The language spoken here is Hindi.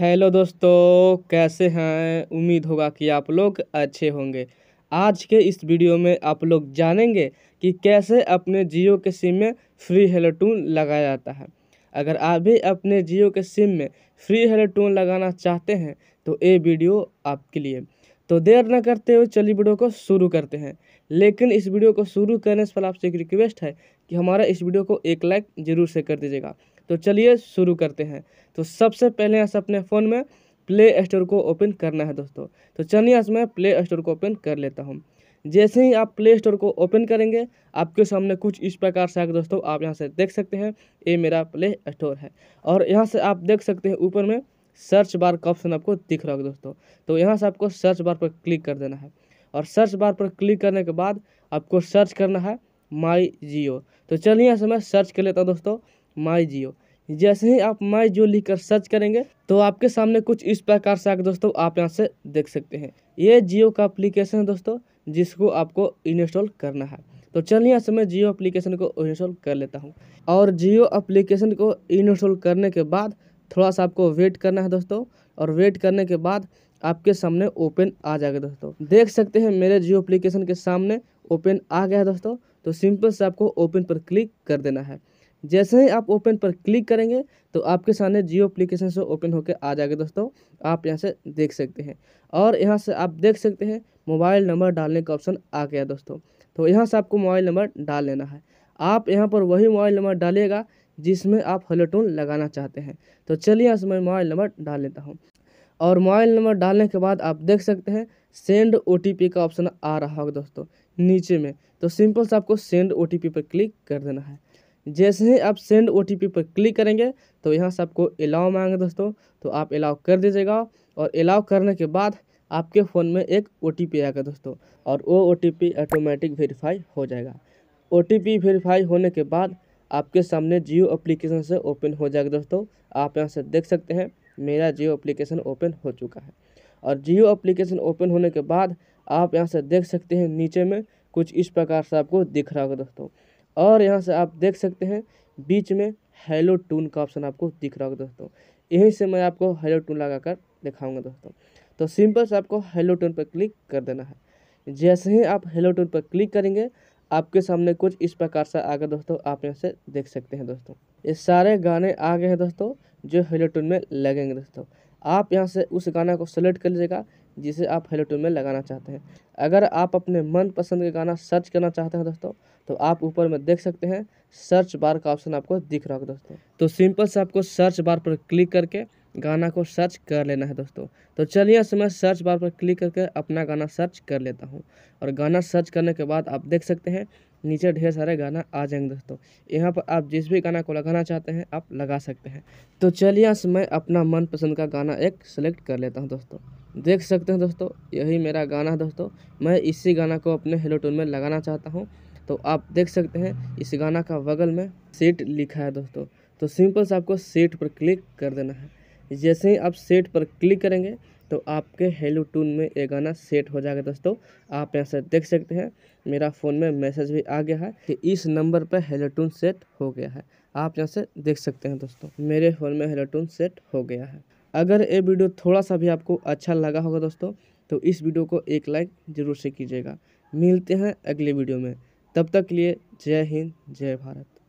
हेलो दोस्तों कैसे हैं उम्मीद होगा कि आप लोग अच्छे होंगे आज के इस वीडियो में आप लोग जानेंगे कि कैसे अपने जियो के सिम में फ्री हेलोटून टून लगाया जाता है अगर आप भी अपने जियो के सिम में फ्री हेलोटून लगाना चाहते हैं तो ये वीडियो आपके लिए तो देर न करते हुए चलिए वीडियो को शुरू करते हैं लेकिन इस वीडियो को शुरू करने से पहले आपसे एक रिक्वेस्ट है कि हमारा इस वीडियो को एक लाइक ज़रूर से कर दीजिएगा तो चलिए शुरू करते हैं तो सबसे पहले ऐसे अपने फ़ोन में प्ले स्टोर को ओपन करना है दोस्तों तो चलिए मैं प्ले स्टोर को ओपन कर लेता हूँ जैसे ही आप प्ले स्टोर को ओपन करेंगे आपके सामने कुछ इस प्रकार से आगे दोस्तों आप यहाँ से देख सकते हैं ये मेरा प्ले स्टोर है और यहाँ से आप देख सकते हैं ऊपर में सर्च बार का ऑप्शन आपको दिख रहा होगा दोस्तों तो यहाँ से आपको सर्च बार पर क्लिक कर देना है और सर्च बार पर क्लिक करने के बाद आपको सर्च करना है माई जियो तो चलिए यहाँ से मैं सर्च कर लेता हूँ दोस्तों माई जियो जैसे ही आप माई जो लिख कर सर्च करेंगे तो आपके सामने कुछ इस प्रकार से आकर दोस्तों आप यहाँ से देख सकते हैं ये जियो का अप्लीकेशन है दोस्तों जिसको आपको इंस्टॉल करना है तो चलिए यहाँ से मैं जियो अप्लीकेशन को इंस्टॉल कर लेता हूँ और जियो अप्लीकेशन को इंस्टॉल करने के बाद थोड़ा सा आपको वेट करना है दोस्तों और वेट करने के बाद आपके सामने ओपन आ जाएगा दोस्तों देख सकते हैं मेरे जियो अप्लीकेशन के सामने ओपन आ गया है दोस्तों तो सिंपल से आपको ओपन पर क्लिक कर देना है जैसे ही आप ओपन पर क्लिक करेंगे तो आपके सामने जियो अप्लीकेशन से ओपन होकर आ जाएगा दोस्तों आप यहाँ से देख सकते हैं और यहाँ से आप देख सकते हैं मोबाइल नंबर डालने का ऑप्शन आ गया दोस्तों तो यहाँ से आपको मोबाइल नंबर डाल लेना है आप यहाँ पर वही मोबाइल नंबर डालिएगा जिसमें आप हलोटून लगाना चाहते हैं तो चलिए यहाँ से मैं मोबाइल नंबर डाल लेता हूँ और मोबाइल नंबर डालने के बाद आप देख सकते हैं सेंड ओ का ऑप्शन आ रहा होगा दोस्तों नीचे में तो सिंपल से आपको सेंड ओ पर क्लिक कर देना है जैसे ही आप सेंड ओ पर क्लिक करेंगे तो यहाँ से आपको अलाउ मांगे दोस्तों तो आप अलाउ कर दीजिएगा और अलाउ करने के बाद आपके फ़ोन में एक ओ आएगा दोस्तों और वो ओ ऑटोमेटिक वेरीफाई हो जाएगा ओ वेरीफाई होने के बाद आपके सामने जियो अप्लीकेशन से ओपन हो जाएगा दोस्तों आप यहाँ से देख सकते हैं मेरा जियो अप्लीकेशन ओपन हो चुका है और जियो अप्लीकेशन ओपन होने के बाद आप यहाँ से देख सकते हैं नीचे में कुछ इस प्रकार से आपको दिख रहा होगा दोस्तों और यहाँ से आप देख सकते हैं बीच में हेलो टून का ऑप्शन आपको दिख रहा होगा दोस्तों यहीं से मैं आपको हेलो टून लगा कर दिखाऊँगा दोस्तों तो सिंपल से आपको हेलो टून पर क्लिक कर देना है जैसे ही आप हेलो टून पर क्लिक करेंगे आपके सामने कुछ इस प्रकार से आ गया दोस्तों आप यहाँ से देख सकते हैं दोस्तों ये सारे गाने आ गए हैं दोस्तों जो हेलो टून में लगेंगे दोस्तों आप यहाँ से उस गाना को सेलेक्ट कर लीजिएगा जिसे आप हेलो ट्यून में लगाना चाहते हैं अगर आप अपने मनपसंद के गाना सर्च करना चाहते हैं दोस्तों तो आप ऊपर में देख सकते हैं सर्च बार का ऑप्शन आपको दिख रहा होगा दोस्तों तो सिंपल से आपको सर्च बार पर क्लिक करके गाना को सर्च कर लेना है दोस्तों तो चलिए इस समय सर्च बार पर क्लिक करके अपना गाना सर्च कर लेता हूँ और गाना सर्च करने के बाद आप देख सकते हैं नीचे ढेर सारे गाना आ जाएंगे दोस्तों यहाँ पर आप जिस भी गाना को लगाना चाहते हैं आप लगा सकते हैं तो चलिए इस समय अपना मनपसंद का गाना एक सेलेक्ट कर लेता हूँ दोस्तों देख सकते हैं दोस्तों यही मेरा गाना है दोस्तों मैं इसी गाना को अपने हेलोटोन में लगाना चाहता हूँ तो आप देख सकते हैं इस गाना का बगल में सेट लिखा है दोस्तों तो सिंपल से आपको सेट पर क्लिक कर देना है जैसे ही आप सेट पर क्लिक करेंगे तो आपके हेलो टून में ये गाना सेट हो जाएगा दोस्तों आप यहाँ से देख सकते हैं मेरा फ़ोन में मैसेज भी आ गया है कि इस नंबर पर हेलो टून सेट हो गया है आप यहाँ से देख सकते हैं दोस्तों मेरे फ़ोन में हेलो टून सेट हो गया है अगर ये वीडियो थोड़ा सा भी आपको अच्छा लगा होगा दोस्तों तो इस वीडियो को एक लाइक ज़रूर से कीजिएगा मिलते हैं अगले वीडियो में तब तक के लिए जय हिंद जय भारत